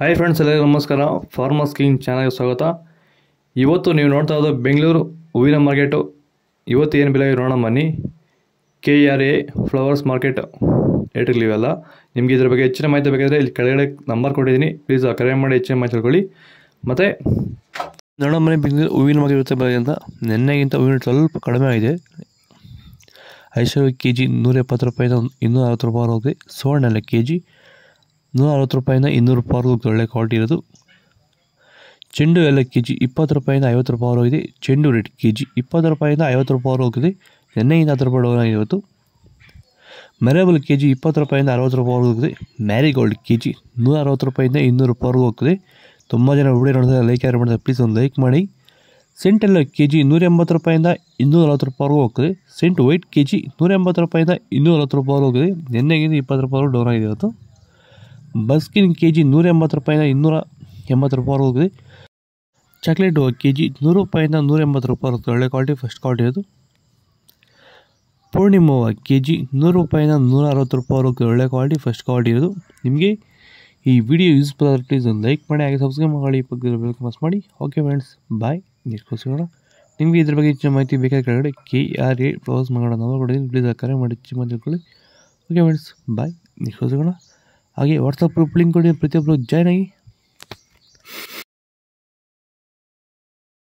hi friends ಎಲ್ಲರಿಗೂ ನಮಸ್ಕಾರ farmers king ಚಾನಲ್ಗೆ ಸ್ವಾಗತ ಇವತ್ತು ನೀವು ನೋಡ್ತಾ ಇರೋದು ಬೆಂಗಳೂರು ಹೂವಿನ ಮಾರ್ಕೆಟು ಇವತ್ತು ಏನು ಬೆಲೆ ನೋಡೋಣ ಬನ್ನಿ ಕೆ ಆರ್ ಎ ಫ್ಲವರ್ಸ್ ಮಾರ್ಕೆಟ್ ರೇಟ್ಗಳಿವೆಲ್ಲ ನಿಮಗೆ ಇದ್ರ ಬಗ್ಗೆ ಹೆಚ್ಚಿನ ಮಾಹಿತಿ ಬೇಕಾದರೆ ಇಲ್ಲಿ ಕೆಳಗಡೆ ನಂಬರ್ ಕೊಟ್ಟಿದ್ದೀನಿ ಪ್ಲೀಸ್ ಕರೆ ಮಾಡಿ ಹೆಚ್ಚಿನ ಮಾಹಿತಿ ತಿಳ್ಕೊಳ್ಳಿ ಮತ್ತು ನೋಡೋ ಮನೆ ಬೆಂಗಳೂರು ಹೂವಿನ ಮಾರ್ಕೆಟ್ ಇರುತ್ತೆ ಅಂತ ನಿನ್ನೆಗಿಂತ ಹೂವಿನ ಸ್ವಲ್ಪ ಕಡಿಮೆ ಆಗಿದೆ ಐಶ್ವರ್ಯ ಕೆ ಜಿ ನೂರ ಎಪ್ಪತ್ತು ರೂಪಾಯಿಂದ ಇನ್ನೂರ ಅರವತ್ತು ರೂಪಾಯಿ ಹೋಗಿದೆ ಎಲ್ಲ ಕೆ ಜಿ ನೂರ ಅರವತ್ತು ರೂಪಾಯಿಂದ ಇನ್ನೂರು ರೂಪಾಯಿವರೆಗೂ ಒಳ್ಳೆ ಕ್ವಾಲಿಟಿ ಇರೋದು ಚೆಂಡು ಎಲ್ಲ ಕೆ ಜಿ ಇಪ್ಪತ್ತು ರೂಪಾಯಿಂದ ಐವತ್ತು ರೂಪಾಯಿ ಹೋಗಿದೆ ಚೆಂಡು ರೇಟ್ ಕೆ ಜಿ ಇಪ್ಪತ್ತು ರೂಪಾಯಿಂದ ಐವತ್ತು ರೂಪಾಯಿ ಹೋಗಿದೆ ನೆನ್ನೆಯಿಂದ ಹತ್ತು ರೂಪಾಯಿ ಇವತ್ತು ಮೆರೇಬಲ್ ಕೆ ಜಿ ಇಪ್ಪತ್ತು ರೂಪಾಯಿಂದ ಅರವತ್ತು ರೂಪಾಯಿವರೆಗೂ ಹೋಗಿದೆ ಮ್ಯಾರಿಗೋಲ್ಡ್ ಕೆ ಜಿ ನೂರ ಅರವತ್ತು ರೂಪಾಯಿಂದ ಇನ್ನೂರು ರೂಪಾಯಿವರೆಗೂ ಹೋಗ್ತದೆ ತುಂಬ ಜನ ವಿಡಿಯೋ ನೋಡಿದ್ರೆ ಲೈಕ್ ಯಾರು ಮಾಡಿದ್ರೆ ಪ್ಲೀಸ್ ಒಂದು ಲೈಕ್ ಮಾಡಿ ಸೆಂಟ್ ಎಲ್ಲ ಕೆ ಜಿ ನೂರ ಎಂಬತ್ತು ರೂಪಾಯಿಂದ ಇನ್ನೂರ ನಲವತ್ತು ರೂಪಾಯಿವರೆಗೂ ಹೋಗ್ತದೆ ಸೆಂಟ್ ವೈಟ್ ಕೆ ಜಿ ನೂರ ಎಂಬತ್ತು ರೂಪಾಯಿಂದ ಇನ್ನೂರ ನಲವತ್ತು ರೂಪಾಯಿವರೆಗೂ ಹೋಗಿದೆ ನೆನ್ನೆಗಿಂದ ಇಪ್ಪತ್ತು ರೂಪಾಯಿವರೆಗೂ ಡೌನ್ ಆಗಿದೆ ಇವತ್ತು ಬಸ್ಕಿನ್ ಕೆ ಜಿ ನೂರ ಎಂಬತ್ತು ರೂಪಾಯಿಂದ ಇನ್ನೂರ ಎಂಬತ್ತು ರೂಪಾಯಿ ಹೋಗಿದೆ ಚಾಕ್ಲೇಟು ಕೆ ಜಿ ನೂರು ರೂಪಾಯಿಂದ ನೂರ ಎಂಬತ್ತು ರೂಪಾಯಿ ಬರುತ್ತೆ ಒಳ್ಳೆ ಕ್ವಾಲಿಟಿ ಫಸ್ಟ್ ಕ್ವಾಲಿಟಿ ಅದು ಪೂರ್ಣಿಮವ ಕೆ ಜಿ ನೂರು ರೂಪಾಯಿಂದ ನೂರ ಅರವತ್ತು ರೂಪಾಯಿವರೆಗೆ ಒಳ್ಳೆ ಕ್ವಾಲಿಟಿ ಫಸ್ಟ್ ಕ್ವಾಲಿಟಿ ಇರೋದು ನಿಮಗೆ ಈ ವಿಡಿಯೋ ಯೂಸ್ಫುಲ್ ಆದರೆ ಪ್ಲೀಸ್ ಒಂದು ಲೈಕ್ ಮಾಡಿ ಹಾಗೆ ಸಬ್ಸ್ಕ್ರೈಬ್ ಮಾಡಿ ಬಗ್ಗೆ ಬೆಳಕು ಮಸ್ ಮಾಡಿ ಓಕೆ ಫ್ರೆಂಡ್ಸ್ ಬಾಯ್ ನೆಕ್ಸ್ಟ್ ನಿಮಗೆ ಇದ್ರ ಬಗ್ಗೆ ಹೆಚ್ಚಿನ ಮಾಹಿತಿ ಬೇಕಾದ ಕೆಳಗಡೆ ಕೆ ಆರ್ ಎ ಪ್ರವಾಸ ಮಾಡೋಣ ನಾವು ಕೊಡ್ತೀನಿ ಕರೆ ಮಾಡಿ ಹೆಚ್ಚು ಮಾಹಿತಿ ಓಕೆ ಫ್ರೆಂಡ್ಸ್ ಬಾಯ್ ನೆಕ್ಸ್ಟ್ ಹಾಗೆ ವಾಟ್ಸಪ್ ಗ್ರೂಪ್ ಲಿಂಕ್ ಕೊಡಿ ಪ್ರತಿಯೊಬ್ಬರು ಜಾಯ್ನ್ ಆಗಿ